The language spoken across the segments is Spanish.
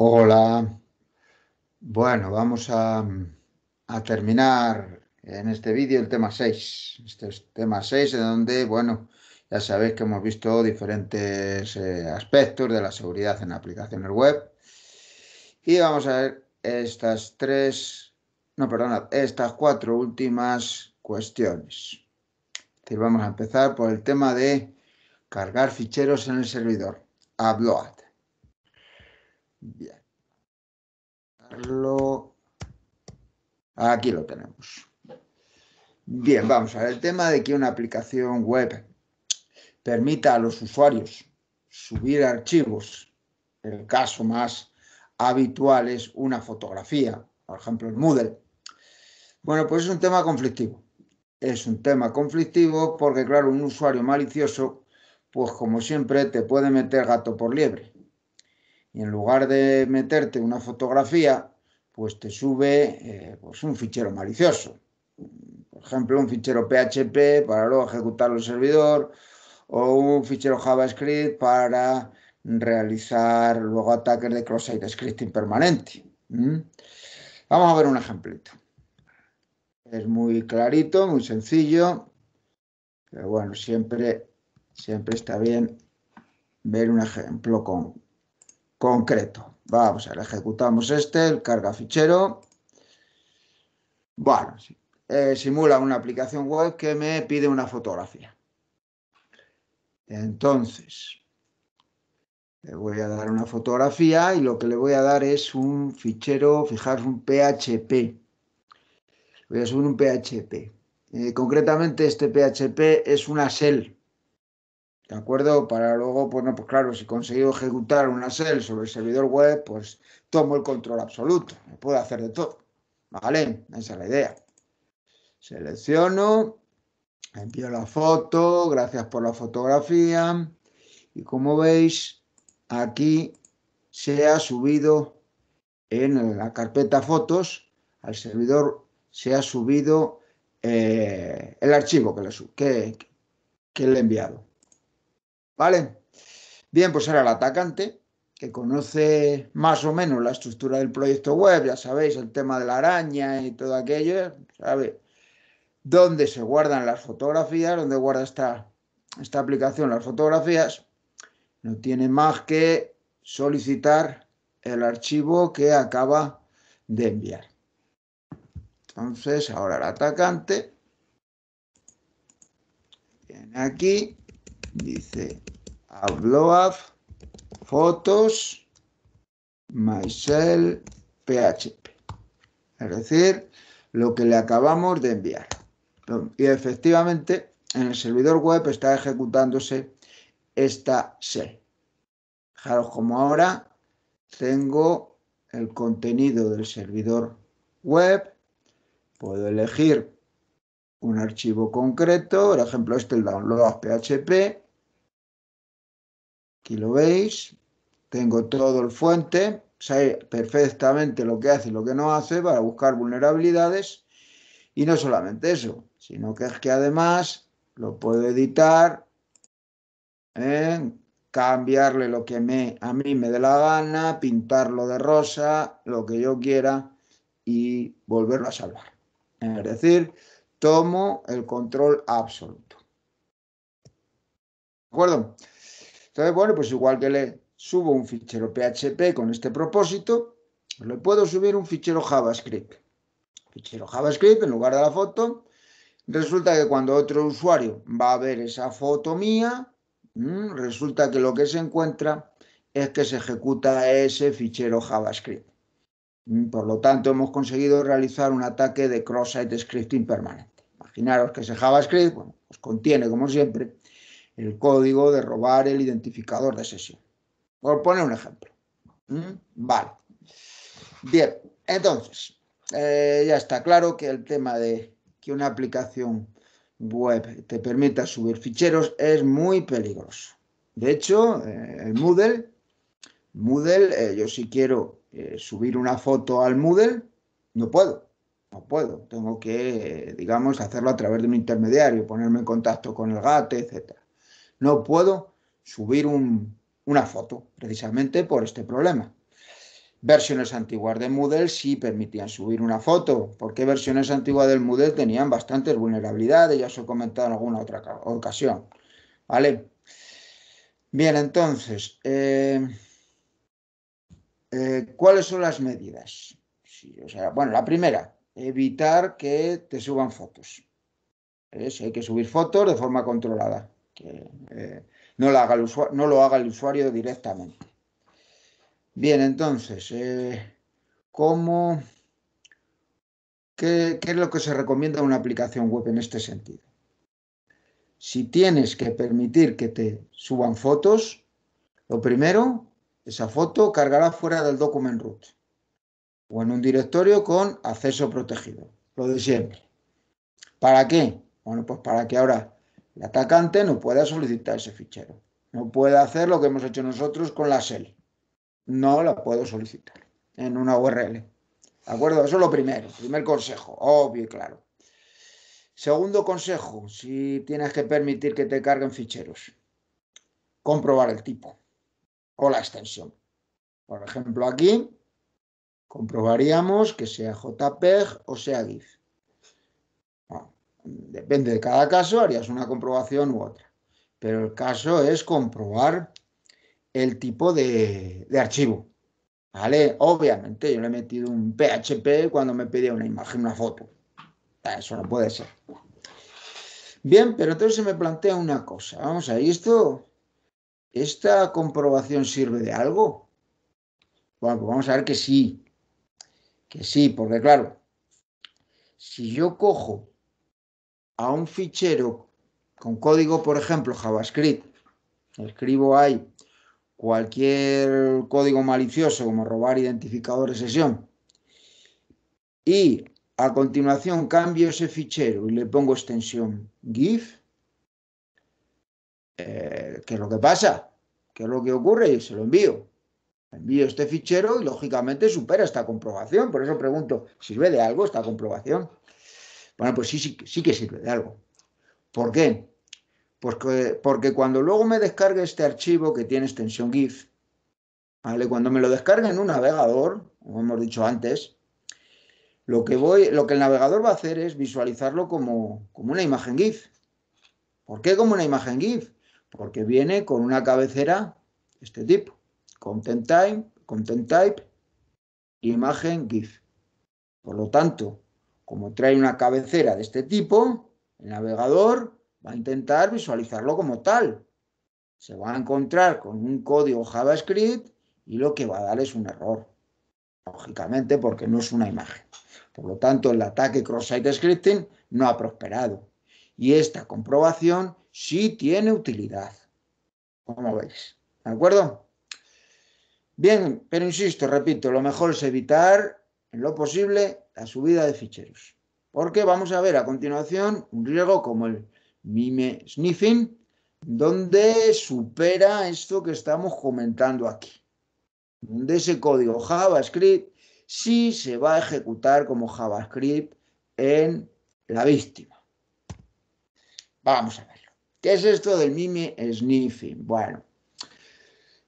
Hola. Bueno, vamos a, terminar en este vídeo el tema 6. Este es tema 6 en donde, bueno, ya sabéis que hemos visto diferentes eh, aspectos de la seguridad en aplicaciones web. Y vamos a ver estas tres, no, perdón, estas cuatro últimas cuestiones. vamos a empezar por el tema de cargar ficheros en el servidor, upload. Bien. Aquí lo tenemos. Bien, vamos a ver el tema de que una aplicación web permita a los usuarios subir archivos. El caso más habitual es una fotografía, por ejemplo, el Moodle. Bueno, pues es un tema conflictivo. Es un tema conflictivo porque, claro, un usuario malicioso, pues como siempre, te puede meter gato por liebre y en lugar de meterte una fotografía, pues te sube eh, pues un fichero malicioso. Por ejemplo, un fichero PHP para luego ejecutarlo en el servidor o un fichero JavaScript para realizar luego ataques de cross-site scripting permanente. Vamos a ver un ejemplito. Es muy clarito, muy sencillo, pero bueno, siempre, siempre está bien ver un ejemplo con, concreto. Vamos a ejecutamos este, el carga fichero. Bueno, eh, simula una aplicación web que me pide una fotografía. Entonces, le voy a dar una fotografía y lo que le voy a dar es un fichero, fijaros, un PHP. Voy a subir un PHP. Eh, concretamente, este PHP es una shell. ¿De acuerdo? Para luego, no, pues claro, si consigo ejecutar una SEL sobre el servidor web, pues tomo el control absoluto. Puedo hacer de todo. ¿Vale? Esa es la idea. Selecciono, envío la foto, gracias por la fotografía. Y como veis, aquí se ha subido en la carpeta fotos, al servidor se ha subido eh, el archivo que le he enviado. ¿Vale? Bien, pues era el atacante, que conoce más o menos la estructura del proyecto web, ya sabéis, el tema de la araña y todo aquello, sabe dónde se guardan las fotografías, dónde guarda esta, esta aplicación las fotografías, no tiene más que solicitar el archivo que acaba de enviar. Entonces, ahora el atacante viene aquí, dice upload fotos shell php. Es decir, lo que le acabamos de enviar. Y efectivamente, en el servidor web está ejecutándose esta shell. Fijaros como ahora tengo el contenido del servidor web. Puedo elegir un archivo concreto, por ejemplo, este el download.php Aquí lo veis. Tengo todo el fuente. Sé perfectamente lo que hace y lo que no hace para buscar vulnerabilidades. Y no solamente eso, sino que es que además lo puedo editar, ¿eh? cambiarle lo que me, a mí me dé la gana, pintarlo de rosa, lo que yo quiera y volverlo a salvar. Es decir, tomo el control absoluto. ¿De acuerdo? Entonces, bueno, pues igual que le subo un fichero PHP con este propósito, le puedo subir un fichero JavaScript. Fichero JavaScript en lugar de la foto. Resulta que cuando otro usuario va a ver esa foto mía, mm, resulta que lo que se encuentra es que se ejecuta ese fichero JavaScript. Mm, por lo tanto, hemos conseguido realizar un ataque de cross-site scripting permanente. Imaginaros que ese JavaScript bueno, pues contiene, como siempre, el código de robar el identificador de sesión. Por poner un ejemplo. ¿Mm? Vale. Bien, entonces, eh, ya está claro que el tema de que una aplicación web te permita subir ficheros es muy peligroso. De hecho, eh, el Moodle, Moodle, eh, yo si quiero subir una foto al Moodle, no puedo. No puedo, tengo que, digamos, hacerlo a través de un intermediario, ponerme en contacto con el GATE, etcétera. No puedo subir una foto precisamente por este problema. Versiones antiguas de Moodle sí permitían subir una foto, porque versiones antiguas del Moodle tenían bastantes vulnerabilidades, ya os he comentado en alguna otra ocasión. ¿Vale? Bien, entonces, eh, eh, ¿cuáles son las medidas? bueno, la primera, evitar que te suban fotos. ¿Eh? hay que subir fotos de forma controlada. Eh, no, haga no, lo haga el usuario directamente. Bien, entonces, eh, qué, es lo que se recomienda en una aplicación web en este sentido? Si tienes que permitir que te suban fotos, lo primero, esa foto cargará fuera del document root o en un directorio con acceso protegido, lo de siempre. ¿Para qué? Bueno, pues para que ahora el atacante no puede solicitar ese fichero. No puede hacer lo que hemos hecho nosotros con la SEL. No la puedo solicitar en una URL. ¿De acuerdo? Eso es lo primero, primer consejo, obvio y claro. Segundo consejo, si tienes que permitir que te carguen ficheros, comprobar el tipo o la extensión. Por ejemplo, aquí comprobaríamos que sea JPEG o sea GIF depende de cada caso, harías una comprobación u otra. Pero el caso es comprobar el tipo de, archivo. ¿Vale? Obviamente yo le he metido un PHP cuando me pedía una imagen, una foto. Eso no puede ser. Bien, pero entonces se me plantea una cosa. Vamos a ver, ¿esto, ¿esta comprobación sirve de algo? Bueno, pues vamos a ver que sí. Que sí, porque claro, si yo cojo a un fichero con código, por ejemplo, JavaScript, escribo ahí cualquier código malicioso como robar identificador de sesión y a continuación cambio ese fichero y le pongo extensión GIF, eh, ¿qué es lo que pasa? ¿Qué es lo que ocurre? Y se lo envío. Envío este fichero y lógicamente supera esta comprobación. Por eso pregunto, ¿sirve de algo esta comprobación? Bueno, pues sí, sí, que sirve de algo. ¿Por qué? Porque, pues porque cuando luego me descargue este archivo que tiene extensión GIF, ¿vale? cuando me lo descargue en un navegador, como hemos dicho antes, lo que, voy, lo que el navegador va a hacer es visualizarlo como, como una imagen GIF. ¿Por qué como una imagen GIF? Porque viene con una cabecera este tipo, content type, content type, imagen GIF. Por lo tanto, como trae una cabecera de este tipo, el navegador va a intentar visualizarlo como tal. Se va a encontrar con un código JavaScript y lo que va a dar es un error, lógicamente porque no es una imagen. Por lo tanto, el ataque cross-site scripting no ha prosperado. Y esta comprobación sí tiene utilidad, como veis. ¿De acuerdo? Bien, pero insisto, repito, lo mejor es evitar en lo posible la subida de ficheros. Porque vamos a ver a continuación un riesgo como el mime sniffing, donde supera esto que estamos comentando aquí. Donde ese código JavaScript sí se va a ejecutar como JavaScript en la víctima. Vamos a verlo. ¿Qué es esto del mime sniffing? Bueno,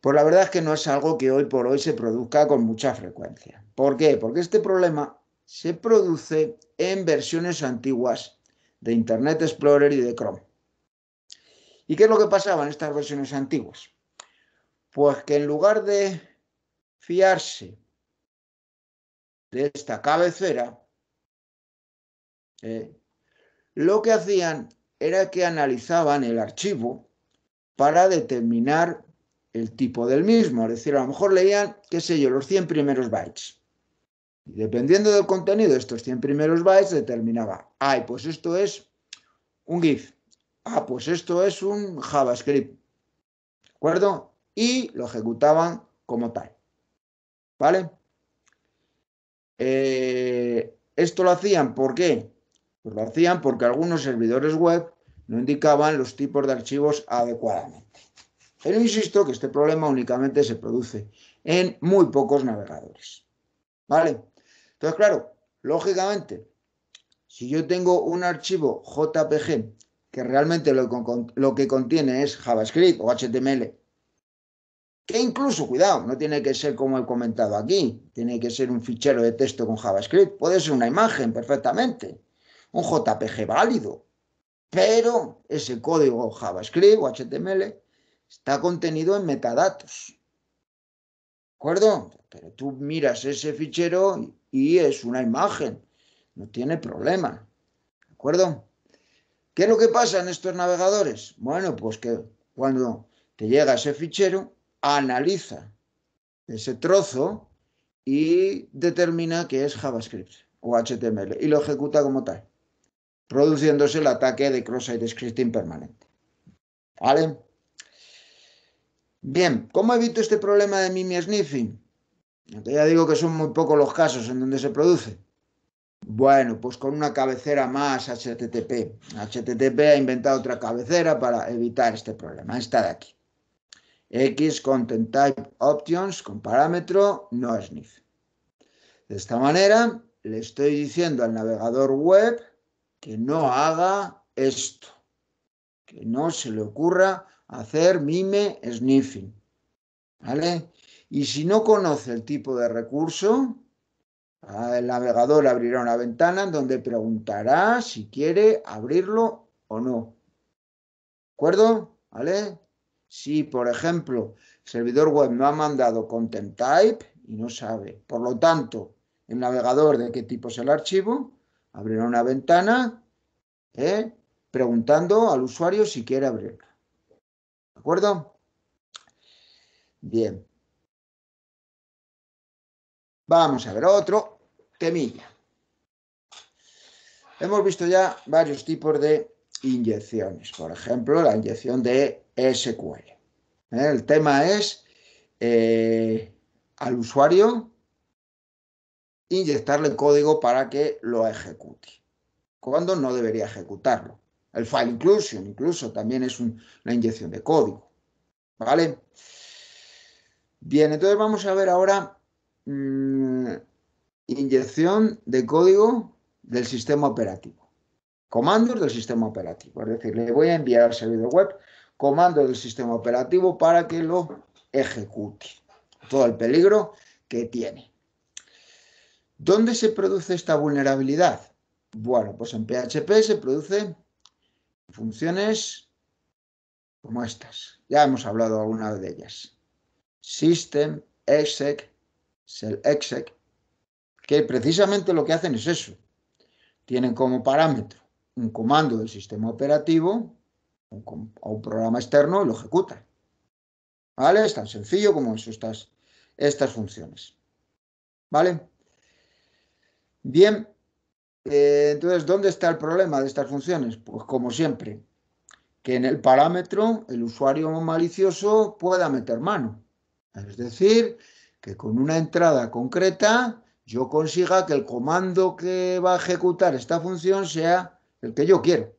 pues la verdad es que no es algo que hoy por hoy se produzca con mucha frecuencia. ¿Por qué? Porque este problema se produce en versiones antiguas de Internet Explorer y de Chrome. ¿Y qué es lo que pasaba en estas versiones antiguas? Pues que en lugar de fiarse de esta cabecera, eh, lo que hacían era que analizaban el archivo para determinar el tipo del mismo. Es decir, a lo mejor leían, qué sé yo, los 100 primeros bytes dependiendo del contenido de estos 100 primeros bytes, determinaba, ay, pues esto es un GIF, ah, pues esto es un JavaScript, ¿de acuerdo? Y lo ejecutaban como tal, ¿vale? Eh, esto lo hacían, ¿por qué? Pues lo hacían porque algunos servidores web no indicaban los tipos de archivos adecuadamente. Pero insisto que este problema únicamente se produce en muy pocos navegadores. ¿Vale? Entonces, claro, lógicamente, si yo tengo un archivo JPG que realmente lo, que contiene es JavaScript o HTML, que incluso, cuidado, no tiene que ser como he comentado aquí, tiene que ser un fichero de texto con JavaScript, puede ser una imagen perfectamente, un JPG válido, pero ese código JavaScript o HTML está contenido en metadatos. ¿De acuerdo? Pero tú miras ese fichero y y es una imagen, no tiene problema. ¿De acuerdo? ¿Qué es lo que pasa en estos navegadores? Bueno, pues que cuando te llega ese fichero, analiza ese trozo y determina que es JavaScript o HTML y lo ejecuta como tal, produciéndose el ataque de cross-site scripting permanente. ¿Vale? Bien, ¿cómo evito este problema de mimi sniffing? ya digo que son muy pocos los casos en donde se produce. Bueno, pues con una cabecera más HTTP. HTTP ha inventado otra cabecera para evitar este problema, esta de aquí. X Content Type Options con parámetro no sniff. De esta manera le estoy diciendo al navegador web que no haga esto, que no se le ocurra hacer mime sniffing. ¿Vale? Y si no conoce el tipo de recurso, el navegador abrirá una ventana en donde preguntará si quiere abrirlo o no. ¿De acuerdo? ¿Vale? Si, por ejemplo, el servidor web no ha mandado content type y no sabe. Por lo tanto, el navegador de qué tipo es el archivo, abrirá una ventana ¿eh? preguntando al usuario si quiere abrirla. ¿De acuerdo? Bien. Vamos a ver otro temilla. Hemos visto ya varios tipos de inyecciones. Por ejemplo, la inyección de SQL. ¿Eh? El tema es eh, al usuario inyectarle el código para que lo ejecute. Cuando no debería ejecutarlo. El file inclusion incluso también es una inyección de código. ¿Vale? Bien, entonces vamos a ver ahora Mm, inyección de código del sistema operativo. Comandos del sistema operativo. Es decir, le voy a enviar al servidor web comandos del sistema operativo para que lo ejecute. Todo el peligro que tiene. ¿Dónde se produce esta vulnerabilidad? Bueno, pues en PHP se produce funciones como estas. Ya hemos hablado algunas de ellas. System, exec, el exec, que precisamente lo que hacen es eso. Tienen como parámetro un comando del sistema operativo o un programa externo y lo ejecutan. ¿Vale? Es tan sencillo como eso, estas, estas funciones. ¿Vale? Bien, eh, entonces, ¿dónde está el problema de estas funciones? Pues como siempre, que en el parámetro el usuario malicioso pueda meter mano. Es decir, que con una entrada concreta yo consiga que el comando que va a ejecutar esta función sea el que yo quiero.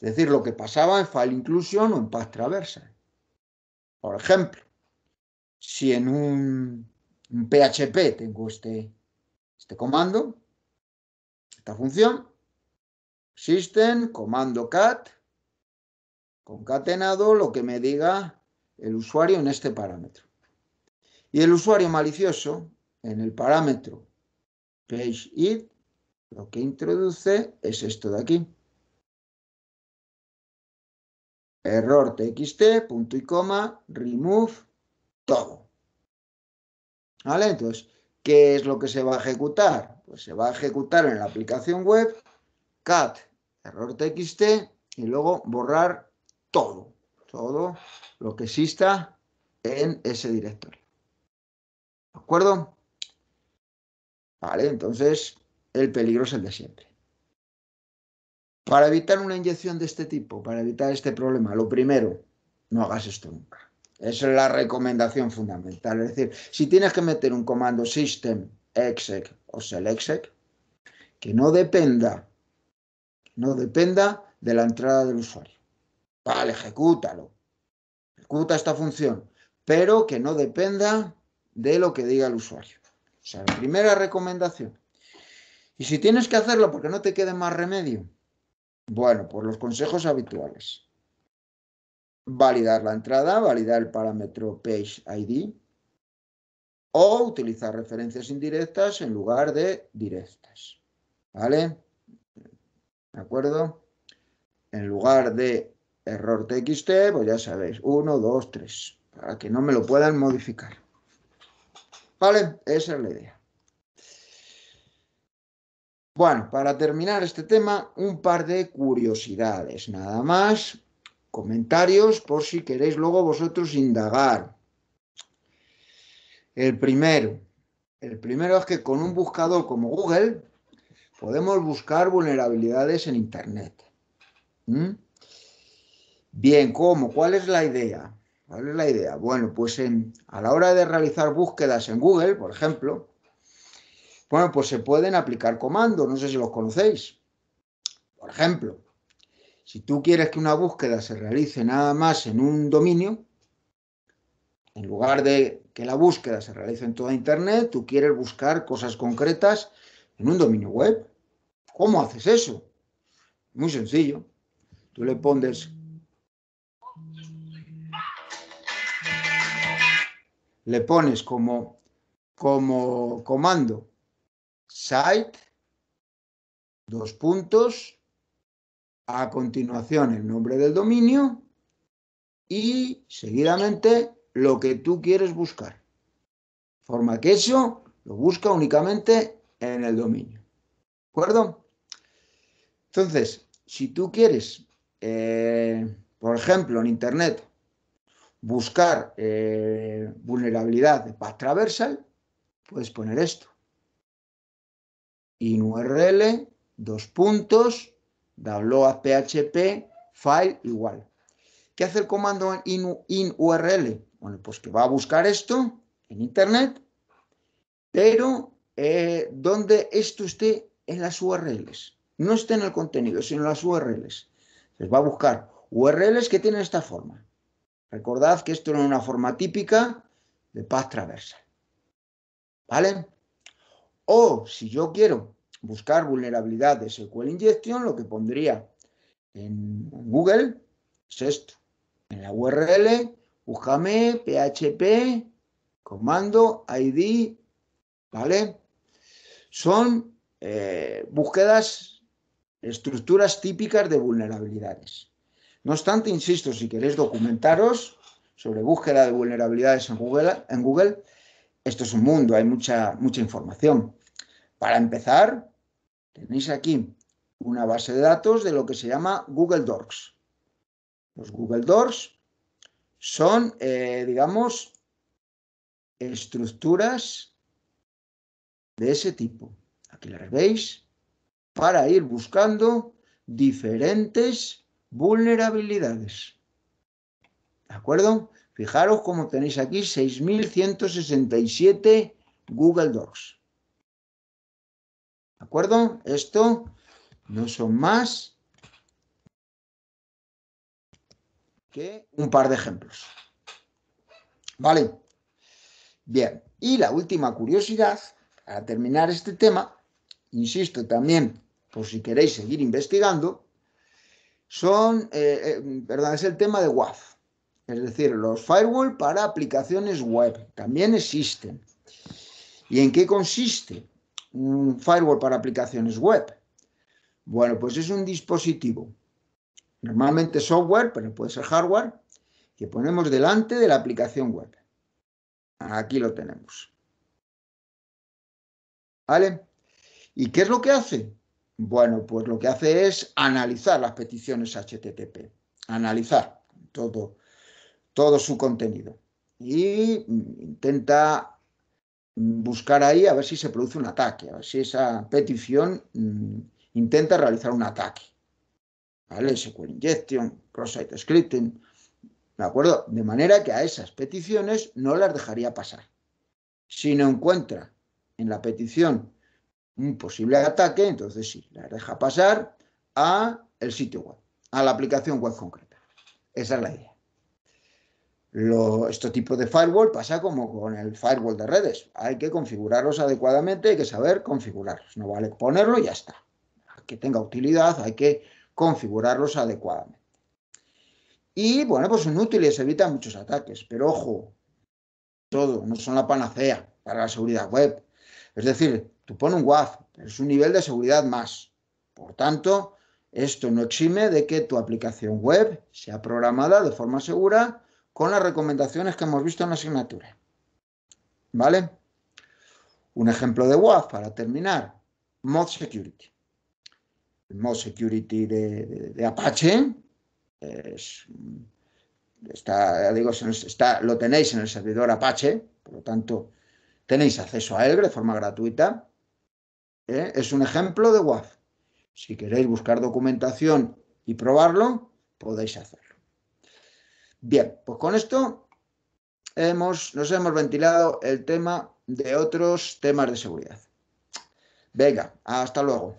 Es decir, lo que pasaba en file inclusion o en path traversal. Por ejemplo, si en un, PHP tengo este, este comando, esta función, system, comando cat, concatenado lo que me diga el usuario en este parámetro. Y el usuario malicioso, en el parámetro page id lo que introduce es esto de aquí. Error txt, punto y coma, remove, todo. ¿Vale? Entonces, ¿qué es lo que se va a ejecutar? Pues se va a ejecutar en la aplicación web cat, error txt, y luego borrar todo, todo lo que exista en ese directorio. ¿De acuerdo? Vale, entonces el peligro es el de siempre. Para evitar una inyección de este tipo, para evitar este problema, lo primero, no hagas esto nunca. Esa es la recomendación fundamental. Es decir, si tienes que meter un comando system exec o exec que no dependa, no dependa de la entrada del usuario. Vale, ejecútalo. Ejecuta esta función, pero que no dependa de lo que diga el usuario. O sea, la primera recomendación. Y si tienes que hacerlo porque no te quede más remedio, bueno, por pues los consejos habituales. Validar la entrada, validar el parámetro Page ID o utilizar referencias indirectas en lugar de directas. ¿Vale? ¿De acuerdo? En lugar de error TXT, pues ya sabéis, 1, 2, 3, para que no me lo puedan modificar. ¿Vale? Esa es la idea. Bueno, para terminar este tema, un par de curiosidades, nada más. Comentarios por si queréis luego vosotros indagar. El primero, el primero es que con un buscador como Google podemos buscar vulnerabilidades en Internet. ¿Mm? Bien, ¿cómo? ¿Cuál es la idea? ¿Cuál es la idea? Bueno, pues en, a la hora de realizar búsquedas en Google, por ejemplo, bueno, pues se pueden aplicar comandos, no sé si los conocéis. Por ejemplo, si tú quieres que una búsqueda se realice nada más en un dominio, en lugar de que la búsqueda se realice en toda Internet, tú quieres buscar cosas concretas en un dominio web. ¿Cómo haces eso? Muy sencillo. Tú le pones le pones como, como comando site, dos puntos, a continuación el nombre del dominio y seguidamente lo que tú quieres buscar. Forma que eso lo busca únicamente en el dominio. ¿De acuerdo? Entonces, si tú quieres, eh, por ejemplo, en Internet, buscar eh, vulnerabilidad de path traversal, puedes poner esto. Inurl, dos puntos, download PHP, file igual. ¿Qué hace el comando inurl? Bueno, pues que va a buscar esto en internet, pero eh, donde esto esté en las URLs. No esté en el contenido, sino en las URLs. Entonces va a buscar URLs que tienen esta forma. Recordad que esto es una forma típica de paz traversal. ¿Vale? O si yo quiero buscar vulnerabilidades de SQL Injection, lo que pondría en Google es esto. En la URL, búscame PHP, comando, ID, ¿vale? Son eh, búsquedas, estructuras típicas de vulnerabilidades. No obstante, insisto, si queréis documentaros sobre búsqueda de vulnerabilidades en Google, en Google esto es un mundo, hay mucha, mucha información. Para empezar, tenéis aquí una base de datos de lo que se llama Google Docs. Los Google Docs son, eh, digamos, estructuras de ese tipo. Aquí las veis para ir buscando diferentes vulnerabilidades. ¿De acuerdo? Fijaros como tenéis aquí 6.167 Google Docs. ¿De acuerdo? Esto no son más que un par de ejemplos. ¿Vale? Bien. Y la última curiosidad, para terminar este tema, insisto también, por si queréis seguir investigando, son, eh, eh, es el tema de WAF, es decir, los firewall para aplicaciones web, también existen. ¿Y en qué consiste un firewall para aplicaciones web? Bueno, pues es un dispositivo, normalmente software, pero puede ser hardware, que ponemos delante de la aplicación web. Aquí lo tenemos. ¿Vale? ¿Y qué es lo que hace? Bueno, pues lo que hace es analizar las peticiones HTTP, analizar todo, todo su contenido y intenta buscar ahí a ver si se produce un ataque, a ver si esa petición mm, intenta realizar un ataque. ¿Vale? SQL injection, cross-site scripting, ¿de acuerdo? De manera que a esas peticiones no las dejaría pasar. Si no encuentra en la petición un posible ataque, entonces sí, la deja pasar a el sitio web, a la aplicación web concreta. Esa es la idea. Lo, este tipo de firewall pasa como con el firewall de redes. Hay que configurarlos adecuadamente, hay que saber configurarlos. No vale ponerlo y ya está. Que tenga utilidad, hay que configurarlos adecuadamente. Y bueno, pues son útiles, evitan muchos ataques, pero ojo, todo, no son la panacea para la seguridad web. Es decir, tú pones un WAF, es un nivel de seguridad más. Por tanto, esto no exime de que tu aplicación web sea programada de forma segura con las recomendaciones que hemos visto en la asignatura. ¿Vale? Un ejemplo de WAF para terminar, Mod Security. El Mod Security de, Apache digo, está, lo tenéis en el servidor Apache, por lo tanto tenéis acceso a él de forma gratuita. ¿eh? es un ejemplo de WAF. Si queréis buscar documentación y probarlo, podéis hacerlo. Bien, pues con esto hemos, nos hemos ventilado el tema de otros temas de seguridad. Venga, hasta luego.